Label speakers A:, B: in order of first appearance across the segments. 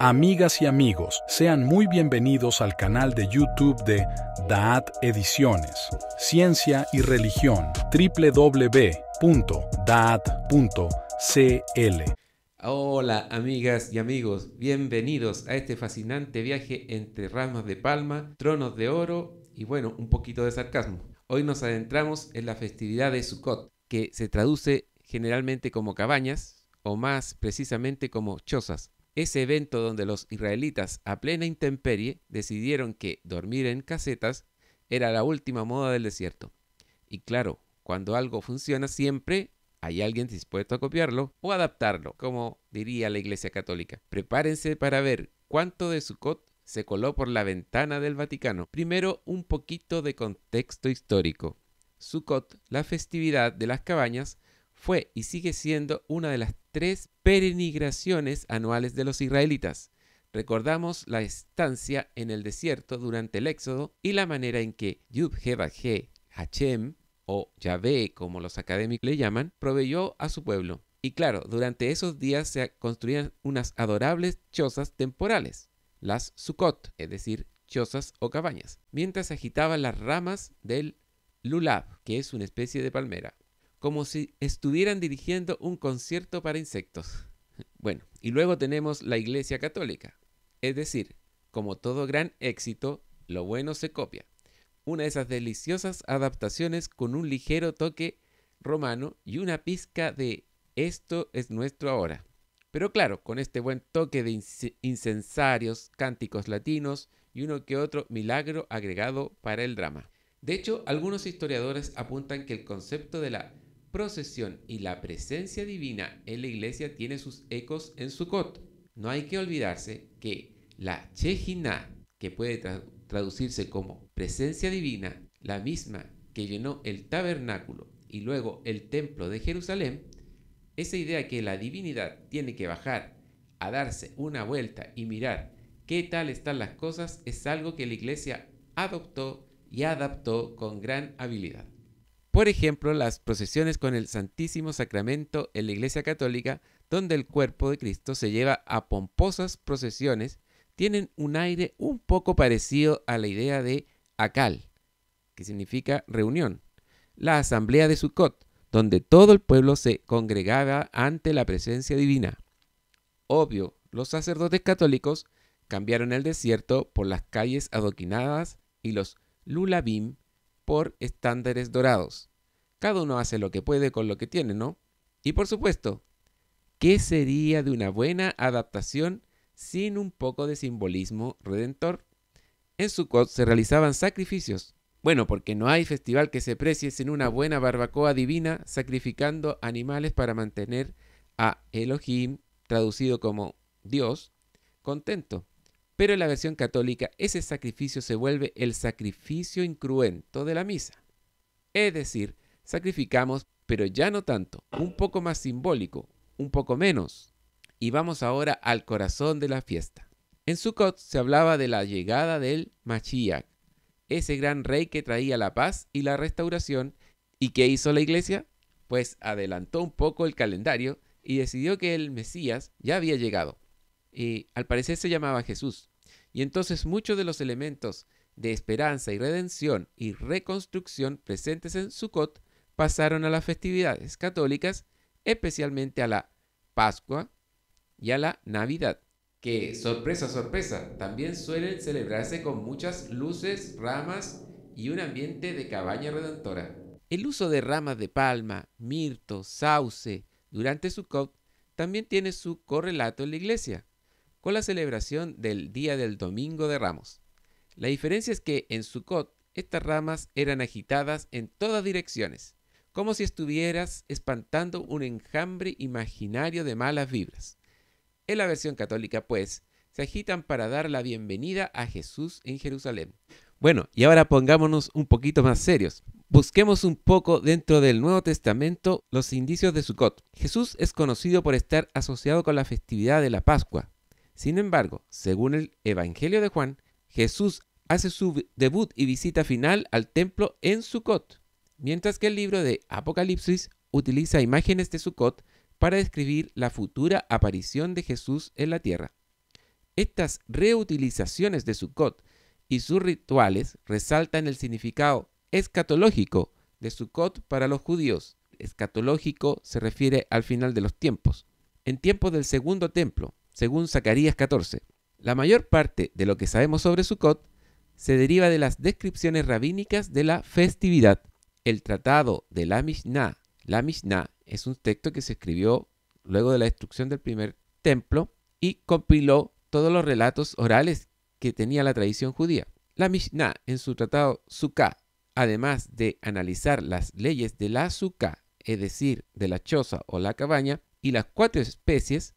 A: Amigas y amigos, sean muy bienvenidos al canal de YouTube de Daat Ediciones, Ciencia y Religión, www.daat.cl. Hola amigas y amigos, bienvenidos a este fascinante viaje entre ramas de palma, tronos de oro y bueno, un poquito de sarcasmo. Hoy nos adentramos en la festividad de Sukkot, que se traduce generalmente como cabañas o más precisamente como chozas ese evento donde los israelitas a plena intemperie decidieron que dormir en casetas era la última moda del desierto. Y claro, cuando algo funciona siempre hay alguien dispuesto a copiarlo o adaptarlo, como diría la Iglesia Católica. Prepárense para ver cuánto de Sukkot se coló por la ventana del Vaticano. Primero, un poquito de contexto histórico. Sukkot, la festividad de las cabañas, fue y sigue siendo una de las tres peregrinaciones anuales de los israelitas. Recordamos la estancia en el desierto durante el Éxodo y la manera en que yub g Hachem, o Yahvé como los académicos le llaman, proveyó a su pueblo. Y claro, durante esos días se construían unas adorables chozas temporales, las Sukkot, es decir, chozas o cabañas, mientras agitaban las ramas del lulab, que es una especie de palmera como si estuvieran dirigiendo un concierto para insectos. Bueno, y luego tenemos la Iglesia Católica. Es decir, como todo gran éxito, lo bueno se copia. Una de esas deliciosas adaptaciones con un ligero toque romano y una pizca de esto es nuestro ahora. Pero claro, con este buen toque de incensarios, cánticos latinos y uno que otro milagro agregado para el drama. De hecho, algunos historiadores apuntan que el concepto de la procesión y la presencia divina en la iglesia tiene sus ecos en su Sukkot. No hay que olvidarse que la chejina que puede traducirse como presencia divina, la misma que llenó el tabernáculo y luego el templo de Jerusalén, esa idea que la divinidad tiene que bajar a darse una vuelta y mirar qué tal están las cosas es algo que la iglesia adoptó y adaptó con gran habilidad. Por ejemplo, las procesiones con el Santísimo Sacramento en la Iglesia Católica, donde el cuerpo de Cristo se lleva a pomposas procesiones, tienen un aire un poco parecido a la idea de acal, que significa reunión. La asamblea de Sukkot, donde todo el pueblo se congregaba ante la presencia divina. Obvio, los sacerdotes católicos cambiaron el desierto por las calles adoquinadas y los lulabim por estándares dorados. Cada uno hace lo que puede con lo que tiene, ¿no? Y por supuesto, ¿qué sería de una buena adaptación sin un poco de simbolismo redentor? En su Sukkot se realizaban sacrificios. Bueno, porque no hay festival que se precie sin una buena barbacoa divina sacrificando animales para mantener a Elohim, traducido como Dios, contento. Pero en la versión católica ese sacrificio se vuelve el sacrificio incruento de la misa. Es decir, sacrificamos, pero ya no tanto, un poco más simbólico, un poco menos. Y vamos ahora al corazón de la fiesta. En Sukkot se hablaba de la llegada del Mashiach, ese gran rey que traía la paz y la restauración. ¿Y qué hizo la iglesia? Pues adelantó un poco el calendario y decidió que el Mesías ya había llegado. Y al parecer se llamaba Jesús. Y entonces muchos de los elementos de esperanza y redención y reconstrucción presentes en Sukkot pasaron a las festividades católicas, especialmente a la Pascua y a la Navidad, que, sorpresa, sorpresa, también suelen celebrarse con muchas luces, ramas y un ambiente de cabaña redentora. El uso de ramas de palma, mirto, sauce durante Sukkot también tiene su correlato en la iglesia, con la celebración del día del Domingo de Ramos. La diferencia es que en Sukkot estas ramas eran agitadas en todas direcciones, como si estuvieras espantando un enjambre imaginario de malas vibras. En la versión católica, pues, se agitan para dar la bienvenida a Jesús en Jerusalén. Bueno, y ahora pongámonos un poquito más serios. Busquemos un poco dentro del Nuevo Testamento los indicios de Sukkot. Jesús es conocido por estar asociado con la festividad de la Pascua. Sin embargo, según el Evangelio de Juan, Jesús hace su debut y visita final al templo en Sukkot mientras que el libro de Apocalipsis utiliza imágenes de Sukkot para describir la futura aparición de Jesús en la tierra. Estas reutilizaciones de Sukkot y sus rituales resaltan el significado escatológico de Sukkot para los judíos. Escatológico se refiere al final de los tiempos, en tiempos del segundo templo, según Zacarías 14. La mayor parte de lo que sabemos sobre Sukkot se deriva de las descripciones rabínicas de la festividad el tratado de la Mishnah. La Mishnah es un texto que se escribió luego de la destrucción del primer templo y compiló todos los relatos orales que tenía la tradición judía. La Mishnah, en su tratado Sukkah, además de analizar las leyes de la Sukkah, es decir, de la choza o la cabaña, y las cuatro especies,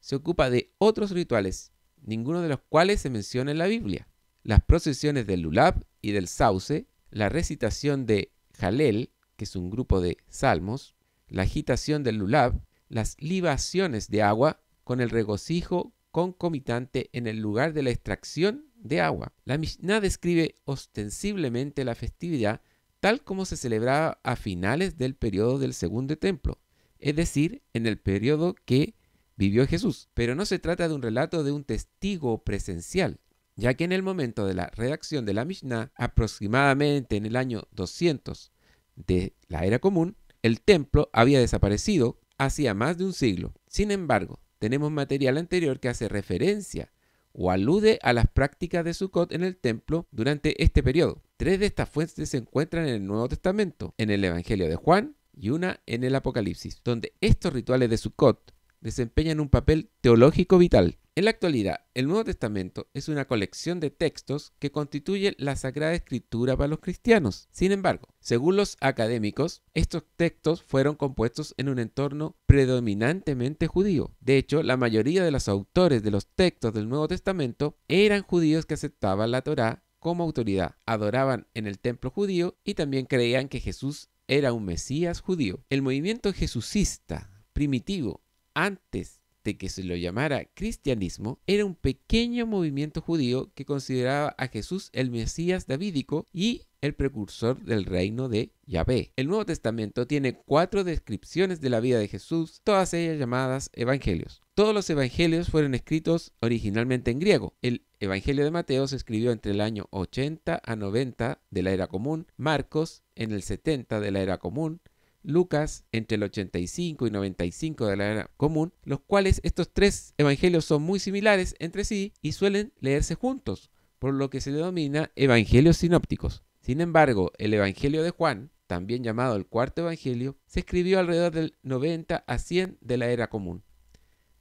A: se ocupa de otros rituales, ninguno de los cuales se menciona en la Biblia. Las procesiones del Lulab y del Sauce, la recitación de Jalel, que es un grupo de salmos, la agitación del lulab, las libaciones de agua con el regocijo concomitante en el lugar de la extracción de agua. La Mishnah describe ostensiblemente la festividad tal como se celebraba a finales del periodo del segundo templo, es decir, en el periodo que vivió Jesús. Pero no se trata de un relato de un testigo presencial, ya que en el momento de la redacción de la Mishnah, aproximadamente en el año 200 de la era común, el templo había desaparecido hacía más de un siglo. Sin embargo, tenemos material anterior que hace referencia o alude a las prácticas de Sukkot en el templo durante este periodo. Tres de estas fuentes se encuentran en el Nuevo Testamento, en el Evangelio de Juan y una en el Apocalipsis, donde estos rituales de Sukkot desempeñan un papel teológico vital. En la actualidad, el Nuevo Testamento es una colección de textos que constituye la Sagrada Escritura para los cristianos. Sin embargo, según los académicos, estos textos fueron compuestos en un entorno predominantemente judío. De hecho, la mayoría de los autores de los textos del Nuevo Testamento eran judíos que aceptaban la Torá como autoridad, adoraban en el templo judío y también creían que Jesús era un Mesías judío. El movimiento jesucista primitivo antes de que se lo llamara cristianismo, era un pequeño movimiento judío que consideraba a Jesús el Mesías davídico y el precursor del reino de Yahvé. El Nuevo Testamento tiene cuatro descripciones de la vida de Jesús, todas ellas llamadas evangelios. Todos los evangelios fueron escritos originalmente en griego. El Evangelio de Mateo se escribió entre el año 80 a 90 de la era común, Marcos en el 70 de la era común, Lucas entre el 85 y 95 de la era común, los cuales estos tres evangelios son muy similares entre sí y suelen leerse juntos, por lo que se denomina evangelios sinópticos. Sin embargo, el Evangelio de Juan, también llamado el cuarto Evangelio, se escribió alrededor del 90 a 100 de la era común.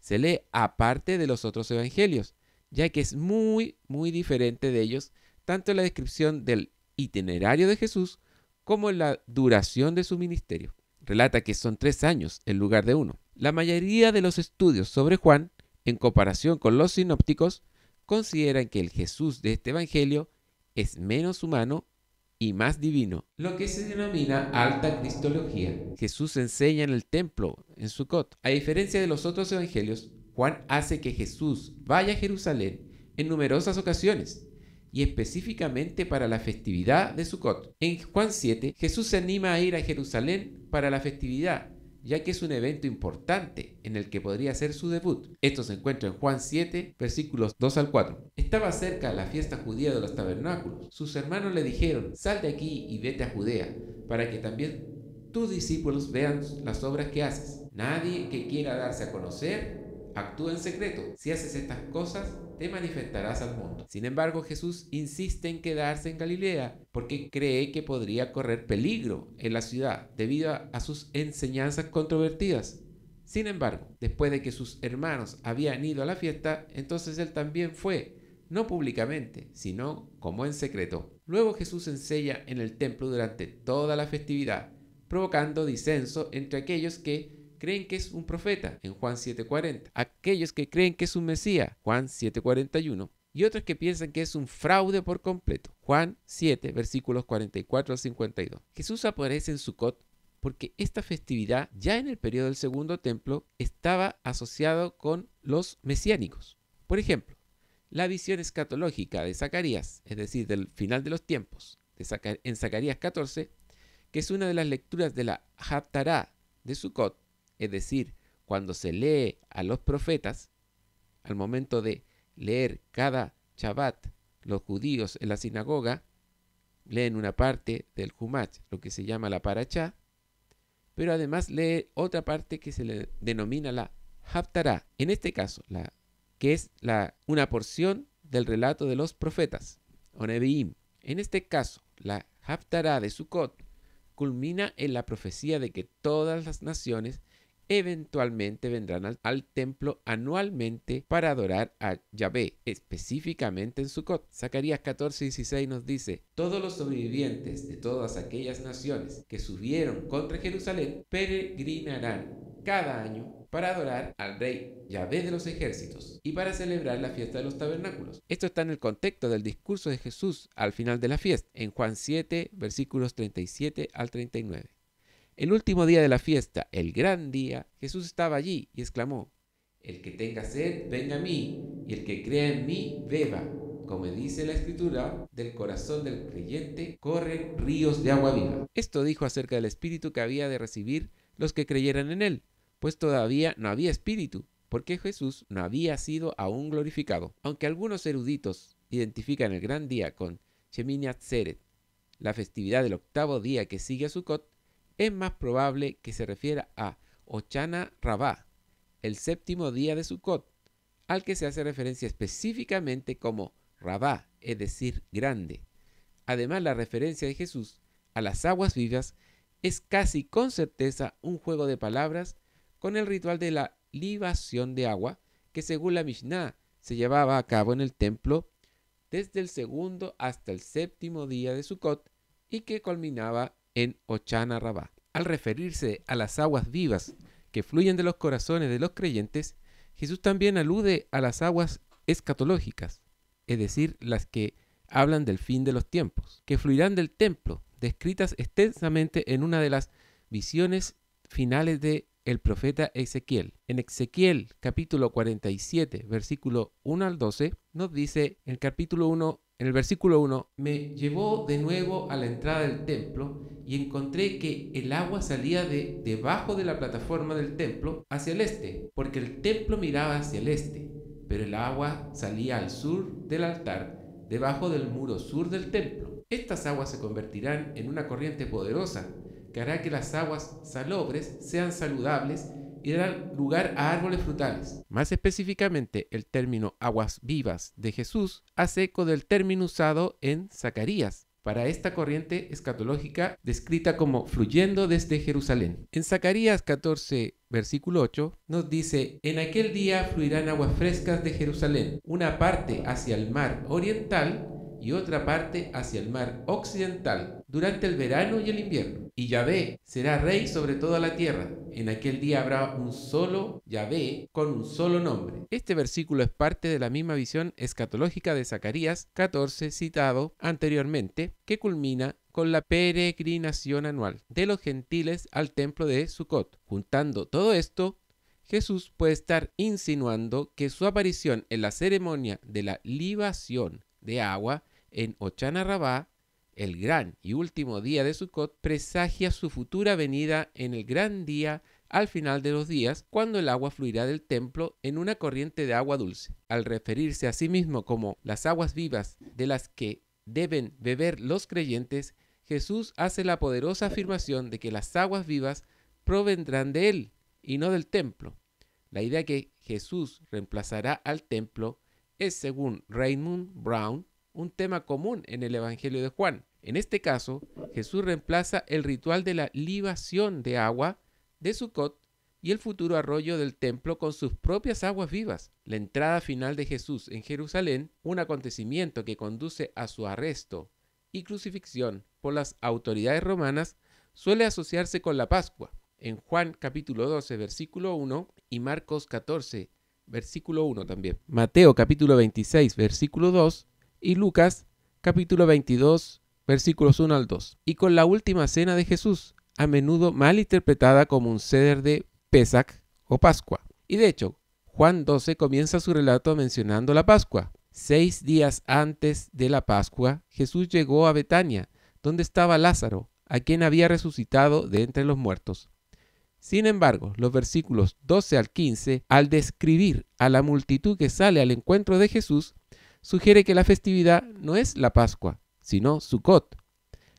A: Se lee aparte de los otros evangelios, ya que es muy, muy diferente de ellos tanto en la descripción del itinerario de Jesús como la duración de su ministerio. Relata que son tres años en lugar de uno. La mayoría de los estudios sobre Juan, en comparación con los sinópticos, consideran que el Jesús de este Evangelio es menos humano y más divino, lo que se denomina alta cristología. Jesús enseña en el templo, en Sucot. A diferencia de los otros evangelios, Juan hace que Jesús vaya a Jerusalén en numerosas ocasiones y específicamente para la festividad de Sukkot. En Juan 7, Jesús se anima a ir a Jerusalén para la festividad, ya que es un evento importante en el que podría ser su debut. Esto se encuentra en Juan 7, versículos 2 al 4. Estaba cerca la fiesta judía de los tabernáculos. Sus hermanos le dijeron, sal de aquí y vete a Judea, para que también tus discípulos vean las obras que haces. Nadie que quiera darse a conocer Actúa en secreto. Si haces estas cosas, te manifestarás al mundo. Sin embargo, Jesús insiste en quedarse en Galilea porque cree que podría correr peligro en la ciudad debido a sus enseñanzas controvertidas. Sin embargo, después de que sus hermanos habían ido a la fiesta, entonces él también fue, no públicamente, sino como en secreto. Luego Jesús enseña en el templo durante toda la festividad, provocando disenso entre aquellos que creen que es un profeta, en Juan 7:40. Aquellos que creen que es un Mesías, Juan 7:41. Y otros que piensan que es un fraude por completo, Juan 7, versículos 44 al 52. Jesús aparece en Sucot porque esta festividad ya en el periodo del segundo templo estaba asociado con los mesiánicos. Por ejemplo, la visión escatológica de Zacarías, es decir, del final de los tiempos, en Zacarías 14, que es una de las lecturas de la Haftarah de Sucot, es decir, cuando se lee a los profetas, al momento de leer cada Shabbat, los judíos en la sinagoga leen una parte del Jumach, lo que se llama la Parachá, pero además lee otra parte que se le denomina la Haftarah, en este caso, la, que es la, una porción del relato de los profetas, o En este caso, la Haftarah de Sukkot culmina en la profecía de que todas las naciones eventualmente vendrán al, templo anualmente para adorar a Yahvé, específicamente en Sucot. Zacarías 14, 16 nos dice, todos los sobrevivientes de todas aquellas naciones que subieron contra Jerusalén peregrinarán cada año para adorar al rey Yahvé de los ejércitos y para celebrar la fiesta de los tabernáculos. Esto está en el contexto del discurso de Jesús al final de la fiesta, en Juan 7, versículos 37 al 39. El último día de la fiesta, el gran día, Jesús estaba allí y exclamó, El que tenga sed, venga a mí, y el que crea en mí, beba. Como dice la escritura, del corazón del creyente corren ríos de agua viva. Esto dijo acerca del espíritu que había de recibir los que creyeran en él, pues todavía no había espíritu, porque Jesús no había sido aún glorificado. Aunque algunos eruditos identifican el gran día con Shemini Atzeret, la festividad del octavo día que sigue a Sukkot, es más probable que se refiera a Ochana Rabá, el séptimo día de Sukkot, al que se hace referencia específicamente como Rabá, es decir, grande. Además, la referencia de Jesús a las aguas vivas es casi con certeza un juego de palabras con el ritual de la libación de agua que según la Mishnah se llevaba a cabo en el templo desde el segundo hasta el séptimo día de Sukkot y que culminaba en Ochana Rabá. Al referirse a las aguas vivas que fluyen de los corazones de los creyentes, Jesús también alude a las aguas escatológicas, es decir, las que hablan del fin de los tiempos, que fluirán del templo, descritas extensamente en una de las visiones finales de el profeta Ezequiel. En Ezequiel capítulo 47, versículo 1 al 12, nos dice en capítulo 1 en el versículo 1, me llevó de nuevo a la entrada del templo y encontré que el agua salía de debajo de la plataforma del templo hacia el este, porque el templo miraba hacia el este, pero el agua salía al sur del altar, debajo del muro sur del templo. Estas aguas se convertirán en una corriente poderosa que hará que las aguas salobres sean saludables lugar a árboles frutales. Más específicamente, el término aguas vivas de Jesús hace eco del término usado en Zacarías para esta corriente escatológica descrita como fluyendo desde Jerusalén. En Zacarías 14, versículo 8, nos dice, en aquel día fluirán aguas frescas de Jerusalén, una parte hacia el mar oriental y otra parte hacia el mar occidental durante el verano y el invierno. Y Yahvé será rey sobre toda la tierra. En aquel día habrá un solo Yahvé con un solo nombre. Este versículo es parte de la misma visión escatológica de Zacarías 14 citado anteriormente, que culmina con la peregrinación anual de los gentiles al templo de Sucot. Juntando todo esto, Jesús puede estar insinuando que su aparición en la ceremonia de la libación de agua en Ochana el gran y último día de Sukkot, presagia su futura venida en el gran día al final de los días, cuando el agua fluirá del templo en una corriente de agua dulce. Al referirse a sí mismo como las aguas vivas de las que deben beber los creyentes, Jesús hace la poderosa afirmación de que las aguas vivas provendrán de Él y no del templo. La idea que Jesús reemplazará al templo es, según Raymond Brown, un tema común en el Evangelio de Juan. En este caso, Jesús reemplaza el ritual de la libación de agua de Sucot, y el futuro arroyo del templo con sus propias aguas vivas. La entrada final de Jesús en Jerusalén, un acontecimiento que conduce a su arresto y crucifixión por las autoridades romanas, suele asociarse con la Pascua. En Juan capítulo 12, versículo 1 y Marcos 14, versículo 1 también. Mateo capítulo 26, versículo 2. Y Lucas capítulo 22, versículos 1 al 2. Y con la última cena de Jesús, a menudo mal interpretada como un ceder de Pesach o Pascua. Y de hecho, Juan 12 comienza su relato mencionando la Pascua. Seis días antes de la Pascua, Jesús llegó a Betania, donde estaba Lázaro, a quien había resucitado de entre los muertos. Sin embargo, los versículos 12 al 15, al describir a la multitud que sale al encuentro de Jesús, sugiere que la festividad no es la Pascua, sino Sucot.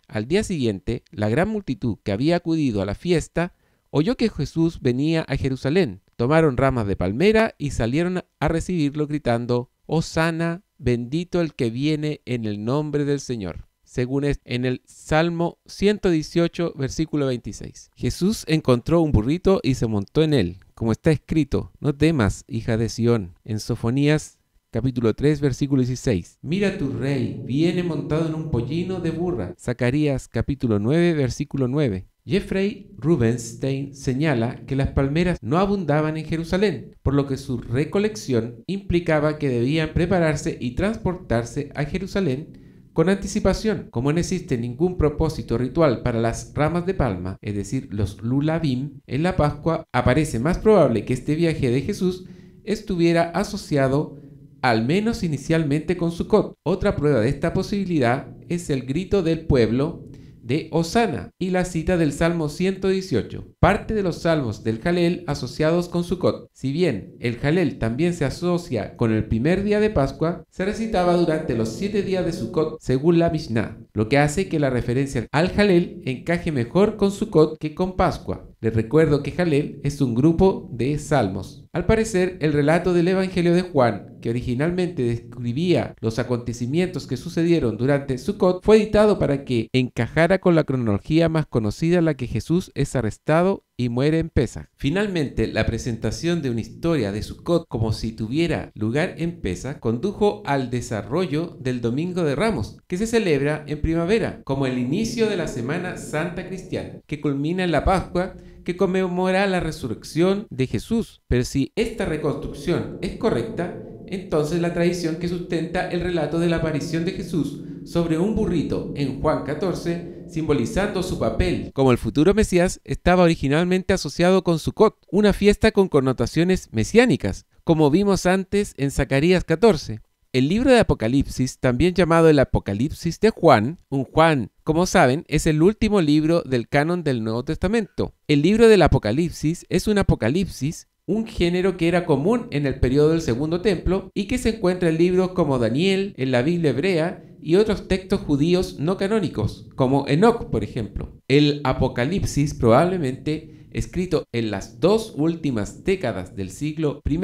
A: Al día siguiente, la gran multitud que había acudido a la fiesta oyó que Jesús venía a Jerusalén. Tomaron ramas de palmera y salieron a recibirlo gritando, Hosanna, bendito el que viene en el nombre del Señor según en el Salmo 118, versículo 26. Jesús encontró un burrito y se montó en él, como está escrito, no temas, hija de Sión, en Sofonías capítulo 3, versículo 16. Mira tu rey, viene montado en un pollino de burra. Zacarías capítulo 9, versículo 9. Jeffrey Rubenstein señala que las palmeras no abundaban en Jerusalén, por lo que su recolección implicaba que debían prepararse y transportarse a Jerusalén con anticipación, como no existe ningún propósito ritual para las ramas de palma, es decir, los lulavim, en la Pascua aparece más probable que este viaje de Jesús estuviera asociado al menos inicialmente con su Sukkot. Otra prueba de esta posibilidad es el grito del pueblo de Osana y la cita del Salmo 118, parte de los salmos del Jalel asociados con Sukkot. Si bien el Jalel también se asocia con el primer día de Pascua, se recitaba durante los siete días de Sukkot según la Mishnah, lo que hace que la referencia al Jalel encaje mejor con Sukkot que con Pascua. Les recuerdo que Jalel es un grupo de salmos. Al parecer, el relato del Evangelio de Juan, que originalmente describía los acontecimientos que sucedieron durante Sukkot, fue editado para que encajara con la cronología más conocida, la que Jesús es arrestado y muere en Pesa. Finalmente, la presentación de una historia de Sukkot como si tuviera lugar en Pesa condujo al desarrollo del Domingo de Ramos, que se celebra en primavera, como el inicio de la Semana Santa Cristiana, que culmina en la Pascua que conmemora la resurrección de Jesús. Pero si esta reconstrucción es correcta, entonces la tradición que sustenta el relato de la aparición de Jesús sobre un burrito en Juan 14, simbolizando su papel como el futuro Mesías, estaba originalmente asociado con Sukkot, una fiesta con connotaciones mesiánicas, como vimos antes en Zacarías 14. El libro de Apocalipsis, también llamado el Apocalipsis de Juan, un Juan, como saben, es el último libro del canon del Nuevo Testamento. El libro del Apocalipsis es un apocalipsis un género que era común en el periodo del Segundo Templo y que se encuentra en libros como Daniel, en la Biblia hebrea y otros textos judíos no canónicos, como Enoch, por ejemplo. El Apocalipsis probablemente escrito en las dos últimas décadas del siglo I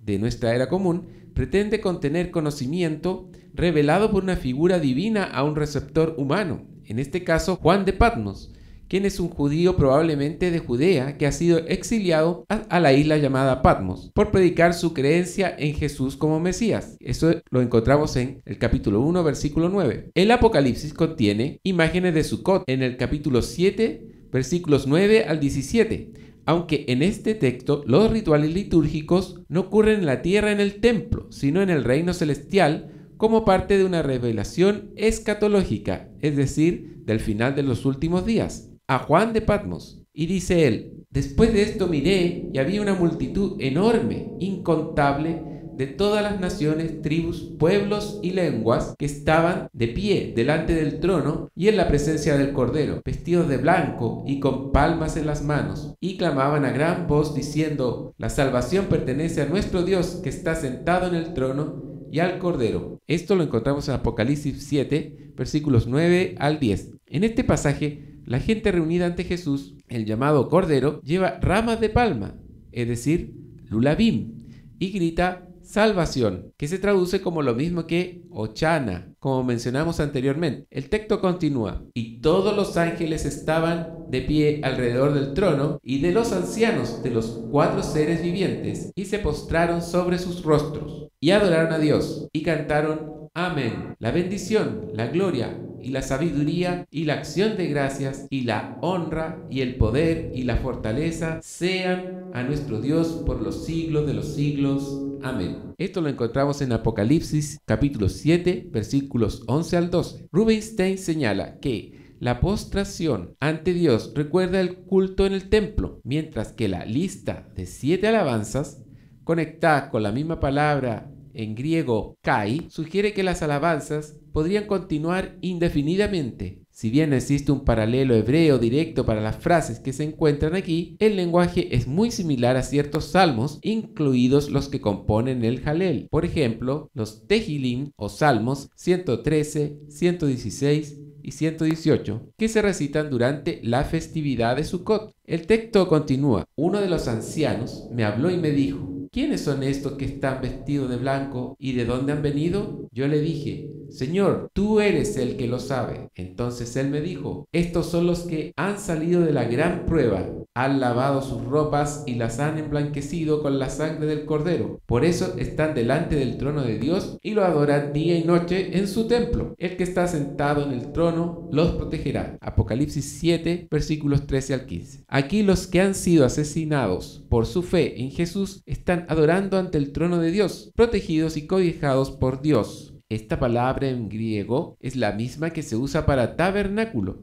A: de nuestra era común, pretende contener conocimiento revelado por una figura divina a un receptor humano, en este caso Juan de Patmos, quien es un judío probablemente de Judea que ha sido exiliado a la isla llamada Patmos por predicar su creencia en Jesús como Mesías. Eso lo encontramos en el capítulo 1, versículo 9. El Apocalipsis contiene imágenes de Sukkot en el capítulo 7, versículos 9 al 17 aunque en este texto los rituales litúrgicos no ocurren en la tierra en el templo, sino en el reino celestial como parte de una revelación escatológica, es decir, del final de los últimos días, a Juan de Patmos. Y dice él, después de esto miré y había una multitud enorme, incontable, de todas las naciones, tribus, pueblos y lenguas que estaban de pie delante del trono y en la presencia del Cordero, vestidos de blanco y con palmas en las manos, y clamaban a gran voz diciendo, la salvación pertenece a nuestro Dios que está sentado en el trono y al Cordero. Esto lo encontramos en Apocalipsis 7, versículos 9 al 10. En este pasaje, la gente reunida ante Jesús, el llamado Cordero, lleva ramas de palma, es decir, lulabim, y grita salvación, que se traduce como lo mismo que Ochana, como mencionamos anteriormente. El texto continúa, y todos los ángeles estaban de pie alrededor del trono y de los ancianos de los cuatro seres vivientes, y se postraron sobre sus rostros, y adoraron a Dios, y cantaron, Amén, la bendición, la gloria, y la sabiduría y la acción de gracias y la honra y el poder y la fortaleza sean a nuestro Dios por los siglos de los siglos. Amén. Esto lo encontramos en Apocalipsis capítulo 7 versículos 11 al 12. Rubinstein señala que la postración ante Dios recuerda el culto en el templo, mientras que la lista de siete alabanzas, conectada con la misma palabra en griego kai, sugiere que las alabanzas podrían continuar indefinidamente. Si bien existe un paralelo hebreo directo para las frases que se encuentran aquí, el lenguaje es muy similar a ciertos salmos, incluidos los que componen el Halel. Por ejemplo, los Tehilim o Salmos 113, 116, y 118, que se recitan durante la festividad de Sukkot. El texto continúa, uno de los ancianos me habló y me dijo, ¿quiénes son estos que están vestidos de blanco y de dónde han venido? Yo le dije, Señor, tú eres el que lo sabe. Entonces él me dijo, estos son los que han salido de la gran prueba, han lavado sus ropas y las han emblanquecido con la sangre del cordero. Por eso están delante del trono de Dios y lo adoran día y noche en su templo. El que está sentado en el trono los protegerá. Apocalipsis 7, versículos 13 al 15. Aquí los que han sido asesinados por su fe en Jesús están adorando ante el trono de Dios, protegidos y cobijados por Dios. Esta palabra en griego es la misma que se usa para tabernáculo,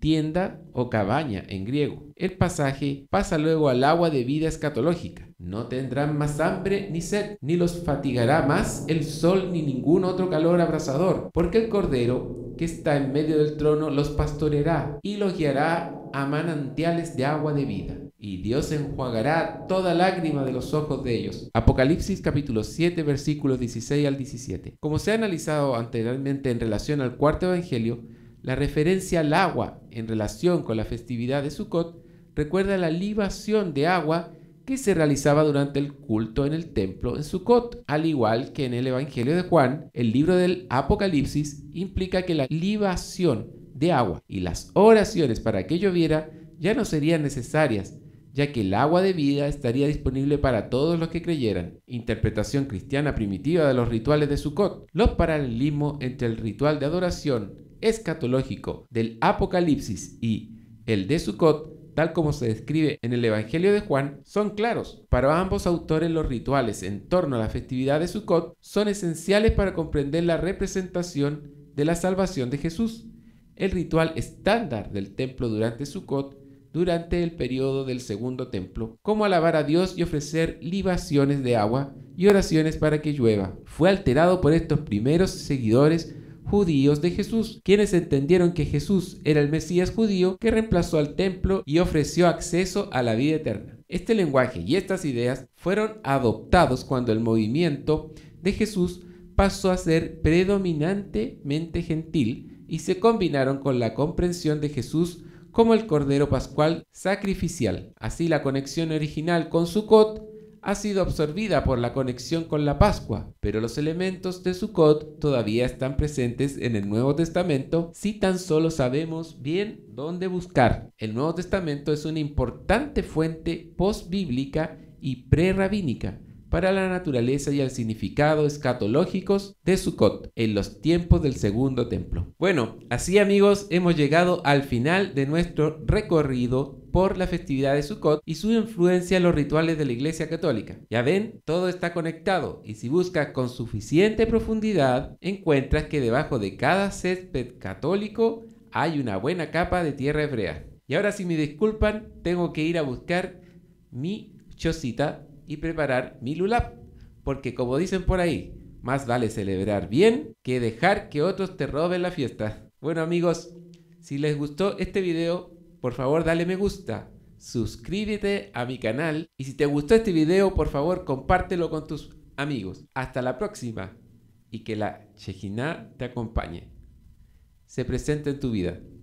A: tienda o cabaña en griego. El pasaje pasa luego al agua de vida escatológica. No tendrán más hambre ni sed, ni los fatigará más el sol ni ningún otro calor abrasador, porque el Cordero que está en medio del trono los pastoreará y los guiará a manantiales de agua de vida y Dios enjuagará toda lágrima de los ojos de ellos. Apocalipsis capítulo 7 versículos 16 al 17. Como se ha analizado anteriormente en relación al cuarto evangelio, la referencia al agua en relación con la festividad de Sucot recuerda la libación de agua que se realizaba durante el culto en el templo en Sucot, Al igual que en el Evangelio de Juan, el libro del Apocalipsis implica que la libación de agua y las oraciones para que lloviera ya no serían necesarias, ya que el agua de vida estaría disponible para todos los que creyeran. Interpretación cristiana primitiva de los rituales de Sukkot. Los paralelismos entre el ritual de adoración escatológico del Apocalipsis y el de Sukkot, tal como se describe en el Evangelio de Juan, son claros. Para ambos autores los rituales en torno a la festividad de Sukkot son esenciales para comprender la representación de la salvación de Jesús. El ritual estándar del templo durante Sukkot durante el periodo del segundo templo, como alabar a Dios y ofrecer libaciones de agua y oraciones para que llueva. Fue alterado por estos primeros seguidores judíos de Jesús, quienes entendieron que Jesús era el Mesías judío que reemplazó al templo y ofreció acceso a la vida eterna. Este lenguaje y estas ideas fueron adoptados cuando el movimiento de Jesús pasó a ser predominantemente gentil y se combinaron con la comprensión de Jesús como el Cordero Pascual sacrificial. Así la conexión original con Sukkot ha sido absorbida por la conexión con la Pascua, pero los elementos de Sukkot todavía están presentes en el Nuevo Testamento si tan solo sabemos bien dónde buscar. El Nuevo Testamento es una importante fuente postbíblica y prerrabínica para la naturaleza y el significado escatológicos de Sukkot en los tiempos del segundo templo. Bueno, así amigos hemos llegado al final de nuestro recorrido por la festividad de Sukkot y su influencia en los rituales de la Iglesia Católica. Ya ven, todo está conectado y si buscas con suficiente profundidad, encuentras que debajo de cada césped católico hay una buena capa de tierra hebrea. Y ahora si me disculpan, tengo que ir a buscar mi chocita y preparar mi lulap. Porque como dicen por ahí, más vale celebrar bien que dejar que otros te roben la fiesta. Bueno amigos, si les gustó este video, por favor dale me gusta, suscríbete a mi canal y si te gustó este video, por favor compártelo con tus amigos. Hasta la próxima y que la Chejiná te acompañe. Se presente en tu vida.